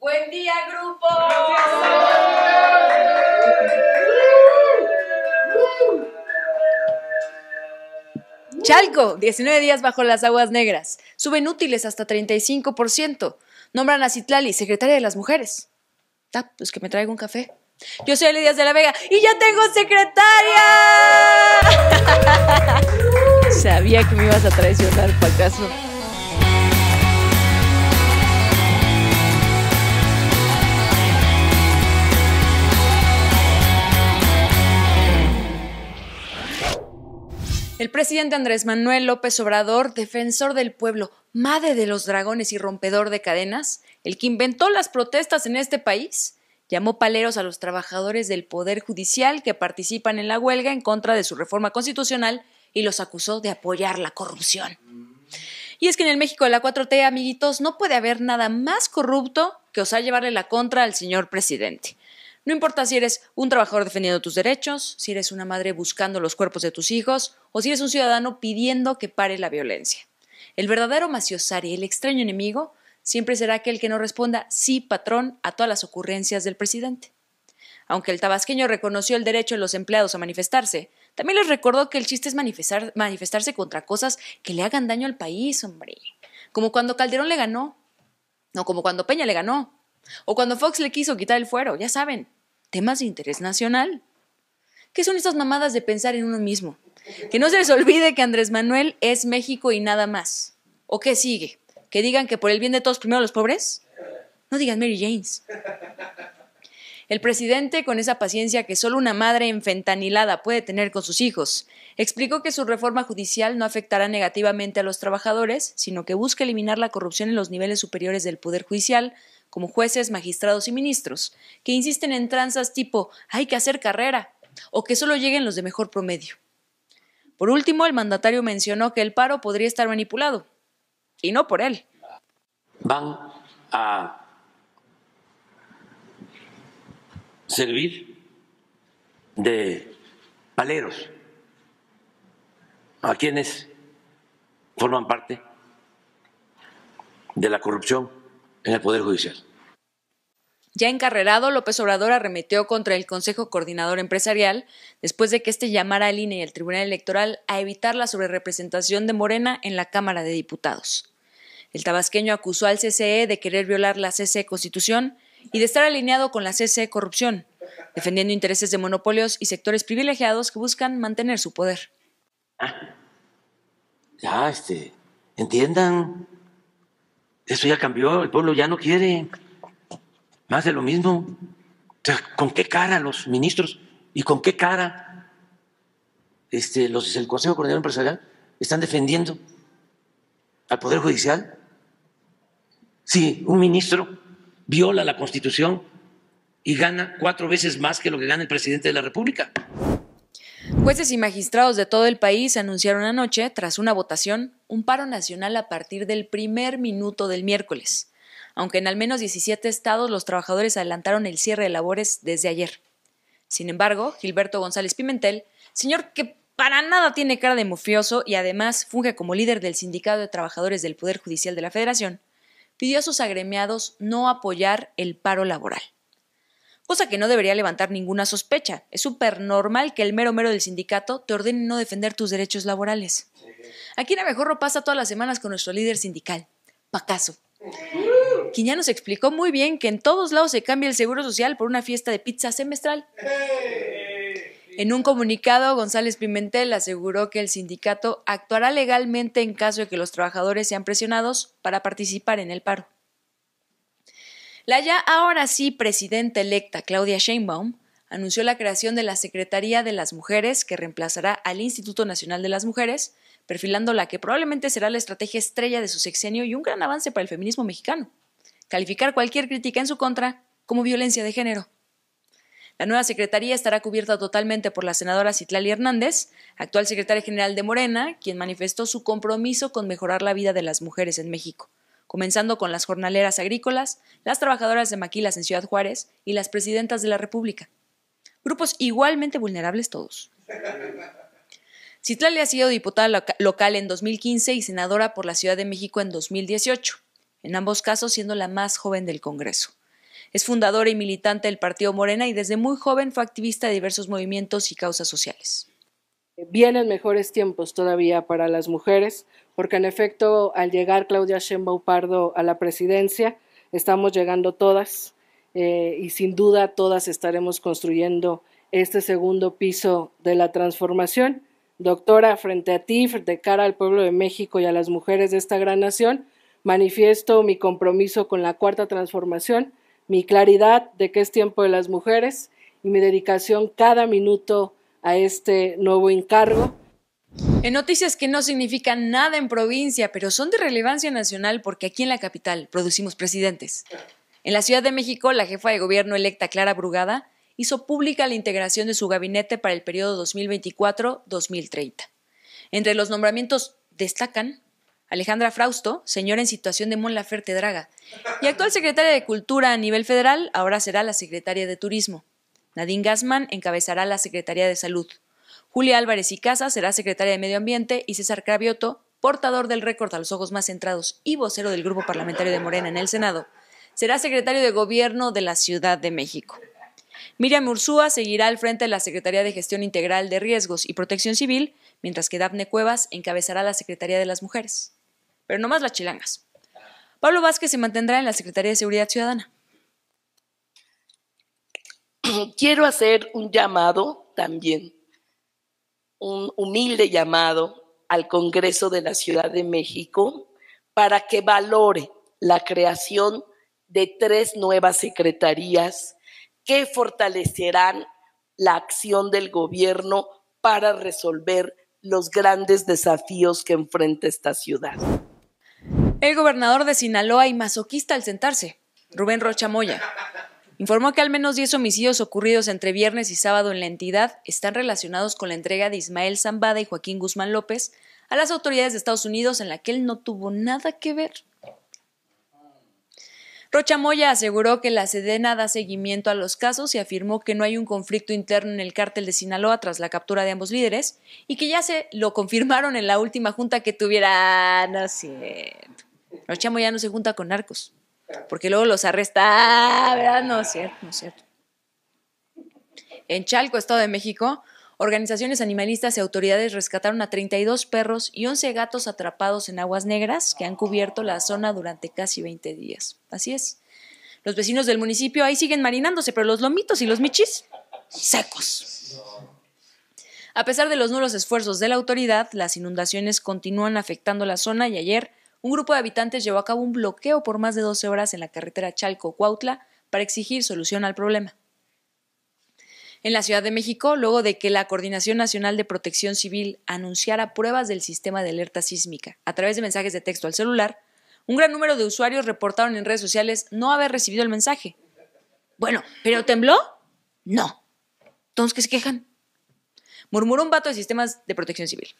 Buen día, grupo. Chalco, 19 días bajo las aguas negras. Suben útiles hasta 35%. Nombran a Citlali, secretaria de las mujeres. Ah, pues que me traiga un café. Yo soy Lidia de la Vega y ya tengo secretaria. Sabía que me ibas a traicionar, acaso. El presidente Andrés Manuel López Obrador, defensor del pueblo, madre de los dragones y rompedor de cadenas, el que inventó las protestas en este país, llamó paleros a los trabajadores del Poder Judicial que participan en la huelga en contra de su reforma constitucional y los acusó de apoyar la corrupción. Y es que en el México de la 4T, amiguitos, no puede haber nada más corrupto que osar llevarle la contra al señor presidente. No importa si eres un trabajador defendiendo tus derechos, si eres una madre buscando los cuerpos de tus hijos o si eres un ciudadano pidiendo que pare la violencia. El verdadero y el extraño enemigo, siempre será aquel que no responda sí, patrón, a todas las ocurrencias del presidente. Aunque el tabasqueño reconoció el derecho de los empleados a manifestarse, también les recordó que el chiste es manifestarse contra cosas que le hagan daño al país, hombre. Como cuando Calderón le ganó, no como cuando Peña le ganó, o cuando Fox le quiso quitar el fuero, ya saben, temas de interés nacional. ¿Qué son estas mamadas de pensar en uno mismo? Que no se les olvide que Andrés Manuel es México y nada más. ¿O qué sigue? ¿Que digan que por el bien de todos primero los pobres? No digan Mary James. El presidente, con esa paciencia que solo una madre enfentanilada puede tener con sus hijos, explicó que su reforma judicial no afectará negativamente a los trabajadores, sino que busca eliminar la corrupción en los niveles superiores del Poder Judicial, como jueces, magistrados y ministros, que insisten en tranzas tipo hay que hacer carrera o que solo lleguen los de mejor promedio. Por último, el mandatario mencionó que el paro podría estar manipulado, y no por él. Van a servir de paleros a quienes forman parte de la corrupción en el Poder Judicial. Ya encarrerado, López Obrador arremetió contra el Consejo Coordinador Empresarial después de que éste llamara a INE y al Tribunal Electoral a evitar la sobrerepresentación de Morena en la Cámara de Diputados. El tabasqueño acusó al CCE de querer violar la CCE Constitución y de estar alineado con la CCE Corrupción, defendiendo intereses de monopolios y sectores privilegiados que buscan mantener su poder. Ah, ya, este, entiendan, eso ya cambió, el pueblo ya no quiere más de lo mismo. ¿con qué cara los ministros y con qué cara este, los del Consejo Coordinador Empresarial están defendiendo al Poder Judicial? Si un ministro viola la Constitución y gana cuatro veces más que lo que gana el presidente de la República. Jueces y magistrados de todo el país anunciaron anoche, tras una votación, un paro nacional a partir del primer minuto del miércoles aunque en al menos 17 estados los trabajadores adelantaron el cierre de labores desde ayer. Sin embargo, Gilberto González Pimentel, señor que para nada tiene cara de mafioso y además funge como líder del Sindicato de Trabajadores del Poder Judicial de la Federación, pidió a sus agremiados no apoyar el paro laboral. Cosa que no debería levantar ninguna sospecha. Es súper normal que el mero mero del sindicato te ordene no defender tus derechos laborales. Aquí en mejor pasa todas las semanas con nuestro líder sindical, Pacaso quien nos explicó muy bien que en todos lados se cambia el seguro social por una fiesta de pizza semestral. En un comunicado, González Pimentel aseguró que el sindicato actuará legalmente en caso de que los trabajadores sean presionados para participar en el paro. La ya ahora sí presidenta electa Claudia Sheinbaum anunció la creación de la Secretaría de las Mujeres que reemplazará al Instituto Nacional de las Mujeres, perfilando la que probablemente será la estrategia estrella de su sexenio y un gran avance para el feminismo mexicano calificar cualquier crítica en su contra como violencia de género. La nueva secretaría estará cubierta totalmente por la senadora Citlali Hernández, actual secretaria general de Morena, quien manifestó su compromiso con mejorar la vida de las mujeres en México, comenzando con las jornaleras agrícolas, las trabajadoras de maquilas en Ciudad Juárez y las presidentas de la República. Grupos igualmente vulnerables todos. Citlali ha sido diputada local en 2015 y senadora por la Ciudad de México en 2018 en ambos casos siendo la más joven del Congreso. Es fundadora y militante del Partido Morena y desde muy joven fue activista de diversos movimientos y causas sociales. Vienen mejores tiempos todavía para las mujeres, porque en efecto al llegar Claudia Sheinbaum Pardo a la presidencia, estamos llegando todas eh, y sin duda todas estaremos construyendo este segundo piso de la transformación. Doctora, frente a ti, de cara al pueblo de México y a las mujeres de esta gran nación, Manifiesto mi compromiso con la cuarta transformación, mi claridad de que es tiempo de las mujeres y mi dedicación cada minuto a este nuevo encargo. En noticias que no significan nada en provincia, pero son de relevancia nacional porque aquí en la capital producimos presidentes. En la Ciudad de México, la jefa de gobierno electa Clara Brugada hizo pública la integración de su gabinete para el periodo 2024-2030. Entre los nombramientos destacan Alejandra Frausto, señora en situación de Mon Laferte Draga, y actual secretaria de Cultura a nivel federal, ahora será la secretaria de Turismo. Nadine Gassman encabezará la Secretaría de Salud. Julia Álvarez y Casa será secretaria de Medio Ambiente y César Cravioto, portador del récord a los ojos más centrados y vocero del Grupo Parlamentario de Morena en el Senado, será secretario de Gobierno de la Ciudad de México. Miriam Ursúa seguirá al frente de la Secretaría de Gestión Integral de Riesgos y Protección Civil, mientras que daphne Cuevas encabezará la Secretaría de las Mujeres pero nomás las chilangas. Pablo Vázquez se mantendrá en la Secretaría de Seguridad Ciudadana. Quiero hacer un llamado también, un humilde llamado al Congreso de la Ciudad de México para que valore la creación de tres nuevas secretarías que fortalecerán la acción del gobierno para resolver los grandes desafíos que enfrenta esta ciudad. El gobernador de Sinaloa y masoquista al sentarse, Rubén Rocha Moya, informó que al menos 10 homicidios ocurridos entre viernes y sábado en la entidad están relacionados con la entrega de Ismael Zambada y Joaquín Guzmán López a las autoridades de Estados Unidos en la que él no tuvo nada que ver. Rocha Moya aseguró que la Sedena da seguimiento a los casos y afirmó que no hay un conflicto interno en el cártel de Sinaloa tras la captura de ambos líderes y que ya se lo confirmaron en la última junta que tuvieran ah, No Chamo ya no se junta con narcos, porque luego los arresta, ah, ¿verdad? No es cierto, no es cierto. En Chalco, Estado de México, organizaciones animalistas y autoridades rescataron a 32 perros y 11 gatos atrapados en aguas negras que han cubierto la zona durante casi 20 días. Así es. Los vecinos del municipio ahí siguen marinándose, pero los lomitos y los michis, secos. A pesar de los nulos esfuerzos de la autoridad, las inundaciones continúan afectando la zona y ayer un grupo de habitantes llevó a cabo un bloqueo por más de 12 horas en la carretera Chalco-Cuautla para exigir solución al problema. En la Ciudad de México, luego de que la Coordinación Nacional de Protección Civil anunciara pruebas del sistema de alerta sísmica a través de mensajes de texto al celular, un gran número de usuarios reportaron en redes sociales no haber recibido el mensaje. Bueno, ¿pero tembló? No. Entonces, ¿qué se quejan? Murmuró un vato de sistemas de protección civil.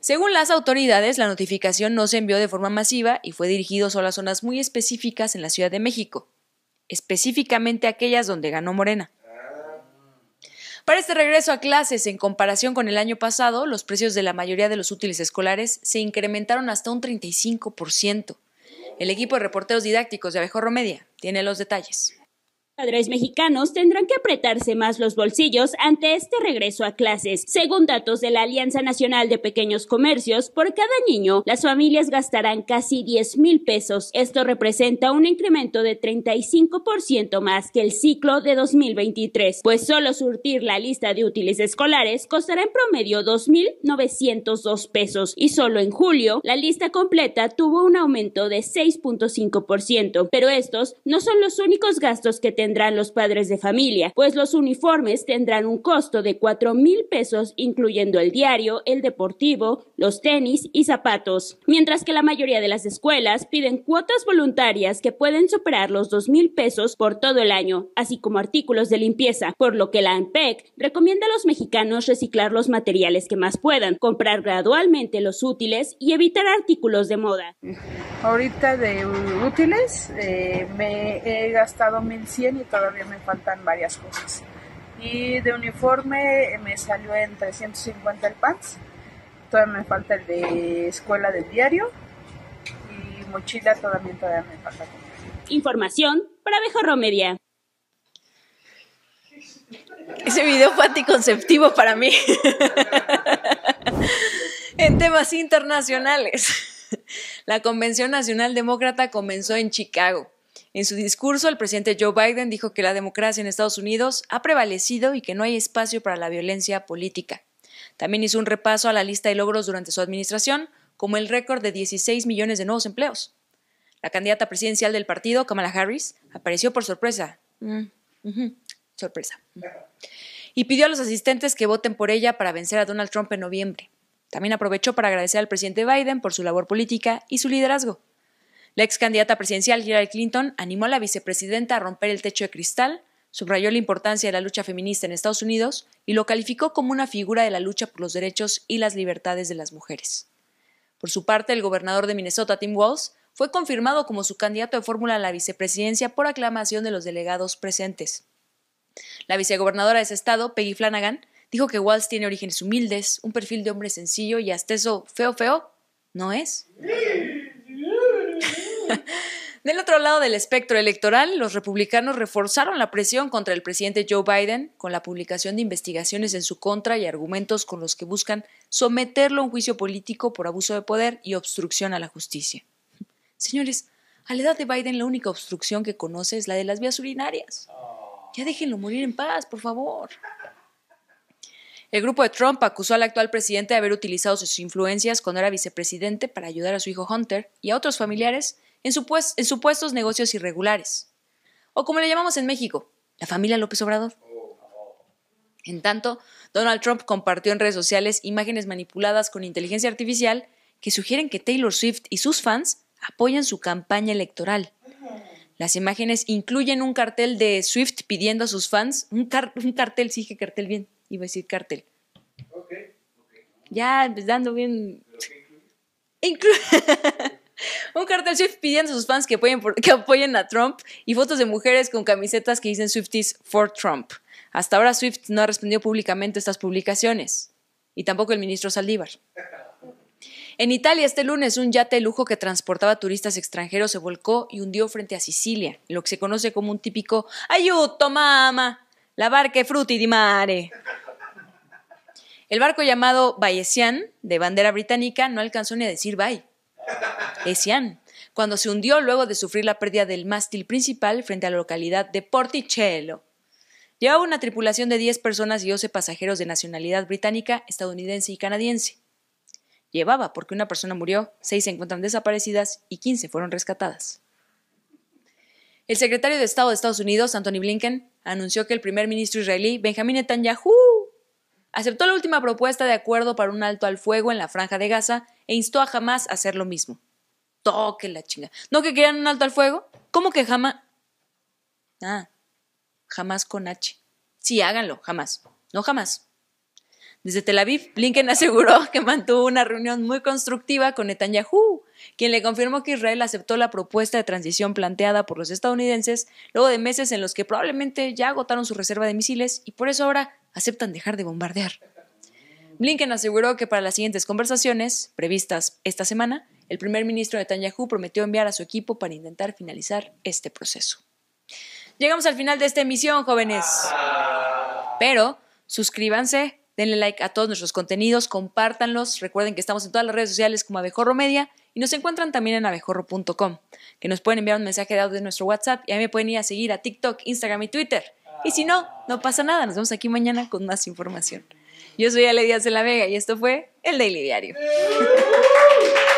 Según las autoridades, la notificación no se envió de forma masiva y fue dirigido solo a zonas muy específicas en la Ciudad de México, específicamente aquellas donde ganó Morena. Para este regreso a clases, en comparación con el año pasado, los precios de la mayoría de los útiles escolares se incrementaron hasta un 35%. El equipo de reporteros didácticos de Abejorro Media tiene los detalles padres mexicanos tendrán que apretarse más los bolsillos ante este regreso a clases. Según datos de la Alianza Nacional de Pequeños Comercios, por cada niño las familias gastarán casi 10 mil pesos. Esto representa un incremento de 35% más que el ciclo de 2023, pues solo surtir la lista de útiles escolares costará en promedio 2.902 pesos y solo en julio la lista completa tuvo un aumento de 6.5%. Pero estos no son los únicos gastos que tendrán tendrán los padres de familia, pues los uniformes tendrán un costo de 4 mil pesos, incluyendo el diario, el deportivo, los tenis y zapatos. Mientras que la mayoría de las escuelas piden cuotas voluntarias que pueden superar los dos mil pesos por todo el año, así como artículos de limpieza, por lo que la ANPEC recomienda a los mexicanos reciclar los materiales que más puedan, comprar gradualmente los útiles y evitar artículos de moda. Ahorita de útiles eh, me he gastado 1.100 y todavía me faltan varias cosas. Y de uniforme eh, me salió en 350 el pants, todavía me falta el de escuela del diario y mochila todavía, me falta. Información para Abejo Romería. Ese video fue anticonceptivo para mí. en temas internacionales, la Convención Nacional Demócrata comenzó en Chicago en su discurso, el presidente Joe Biden dijo que la democracia en Estados Unidos ha prevalecido y que no hay espacio para la violencia política. También hizo un repaso a la lista de logros durante su administración, como el récord de 16 millones de nuevos empleos. La candidata presidencial del partido, Kamala Harris, apareció por sorpresa. Mm, sorpresa. Y pidió a los asistentes que voten por ella para vencer a Donald Trump en noviembre. También aprovechó para agradecer al presidente Biden por su labor política y su liderazgo. La ex candidata presidencial Hillary Clinton animó a la vicepresidenta a romper el techo de cristal, subrayó la importancia de la lucha feminista en Estados Unidos y lo calificó como una figura de la lucha por los derechos y las libertades de las mujeres. Por su parte, el gobernador de Minnesota, Tim Walz, fue confirmado como su candidato de fórmula a la vicepresidencia por aclamación de los delegados presentes. La vicegobernadora de ese estado, Peggy Flanagan, dijo que Walz tiene orígenes humildes, un perfil de hombre sencillo y hasta eso feo feo no es. Del otro lado del espectro electoral, los republicanos reforzaron la presión contra el presidente Joe Biden con la publicación de investigaciones en su contra y argumentos con los que buscan someterlo a un juicio político por abuso de poder y obstrucción a la justicia. Señores, a la edad de Biden la única obstrucción que conoce es la de las vías urinarias. Ya déjenlo morir en paz, por favor. El grupo de Trump acusó al actual presidente de haber utilizado sus influencias cuando era vicepresidente para ayudar a su hijo Hunter y a otros familiares pues, en, supuestos negocios irregulares. O como le llamamos en México, la familia López Obrador. En tanto, Donald Trump compartió en redes sociales imágenes manipuladas con inteligencia artificial que sugieren que Taylor Swift y sus fans apoyan su campaña electoral. Las imágenes incluyen un cartel de Swift pidiendo a sus fans, un, un cartel, sí que cartel bien, iba a decir cartel. Ya, pues, dando bien... Un cartel Swift pidiendo a sus fans que apoyen, apoyen a Trump y fotos de mujeres con camisetas que dicen Swifties for Trump. Hasta ahora Swift no ha respondido públicamente a estas publicaciones y tampoco el ministro Saldívar. En Italia este lunes un yate de lujo que transportaba turistas extranjeros se volcó y hundió frente a Sicilia, lo que se conoce como un típico ayuto mama, la barca frutti di mare. El barco llamado Bayesian, de bandera británica, no alcanzó ni a decir bye Esian, cuando se hundió luego de sufrir la pérdida del mástil principal frente a la localidad de Porticello. Llevaba una tripulación de 10 personas y 11 pasajeros de nacionalidad británica, estadounidense y canadiense. Llevaba porque una persona murió, 6 se encuentran desaparecidas y 15 fueron rescatadas. El secretario de Estado de Estados Unidos, Anthony Blinken, anunció que el primer ministro israelí, Benjamin Netanyahu, aceptó la última propuesta de acuerdo para un alto al fuego en la franja de Gaza e instó a jamás a hacer lo mismo. Toque la chinga. ¿No que querían un alto al fuego? ¿Cómo que jamás? Ah, jamás con H. Sí, háganlo, jamás. No jamás. Desde Tel Aviv, Blinken aseguró que mantuvo una reunión muy constructiva con Netanyahu, quien le confirmó que Israel aceptó la propuesta de transición planteada por los estadounidenses luego de meses en los que probablemente ya agotaron su reserva de misiles y por eso ahora aceptan dejar de bombardear. Blinken aseguró que para las siguientes conversaciones, previstas esta semana, el primer ministro Netanyahu prometió enviar a su equipo para intentar finalizar este proceso. Llegamos al final de esta emisión, jóvenes. Pero suscríbanse, denle like a todos nuestros contenidos, compártanlos. Recuerden que estamos en todas las redes sociales como Abejorro Media y nos encuentran también en abejorro.com, que nos pueden enviar un mensaje de audio de nuestro WhatsApp y a mí me pueden ir a seguir a TikTok, Instagram y Twitter. Y si no, no pasa nada. Nos vemos aquí mañana con más información. Yo soy Ale Díaz de la Vega y esto fue el Daily Diario. ¡Eh!